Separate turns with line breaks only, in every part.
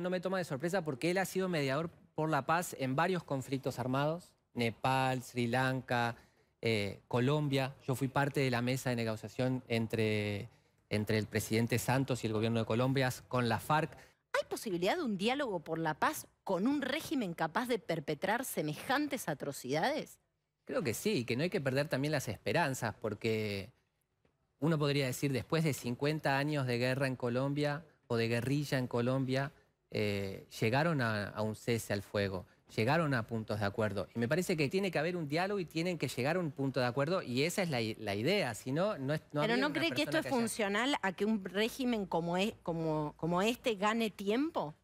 No me toma de sorpresa porque él ha sido mediador por la paz en varios conflictos armados, Nepal, Sri Lanka, eh, Colombia. Yo fui parte de la mesa de negociación entre, entre el presidente Santos y el gobierno de Colombia con la FARC.
¿Hay posibilidad de un diálogo por la paz con un régimen capaz de perpetrar semejantes atrocidades?
Creo que sí, que no hay que perder también las esperanzas, porque uno podría decir, después de 50 años de guerra en Colombia o de guerrilla en Colombia, eh, llegaron a, un cese al fuego, llegaron a puntos de acuerdo. Y me parece que tiene que haber un diálogo y tienen que llegar a un punto de acuerdo y esa es la, idea, si no, no es... Pero ¿no cree que esto es
funcional a que un régimen como, es, como, como este gane tiempo?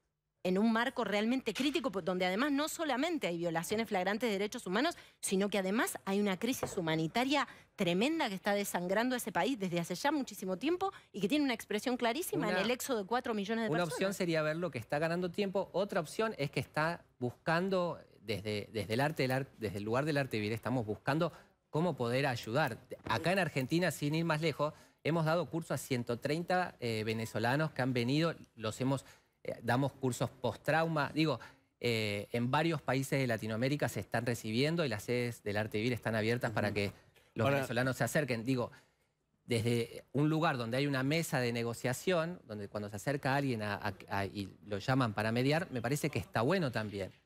en un marco realmente crítico, pues, donde además no solamente hay violaciones flagrantes de derechos humanos, sino que además hay una crisis humanitaria tremenda que está desangrando ese país desde hace ya muchísimo tiempo y que tiene una expresión clarísima en el éxodo de 4 millones de personas. Una opción
sería ver lo que está ganando tiempo, otra opción es que está buscando, desde, desde, el, arte, arte desde el lugar del arte vivir, estamos buscando cómo poder ayudar. Acá en Argentina, sin ir más lejos, hemos dado curso a 130 eh, venezolanos que han venido, los hemos eh, damos cursos post-trauma. Digo, eh, en varios países de Latinoamérica se están recibiendo y las sedes del arte vivir están abiertas para que los venezolanos se acerquen. Digo, desde un lugar donde hay una mesa de negociación, donde cuando se acerca alguien a, y lo llaman para mediar, me parece que está bueno también.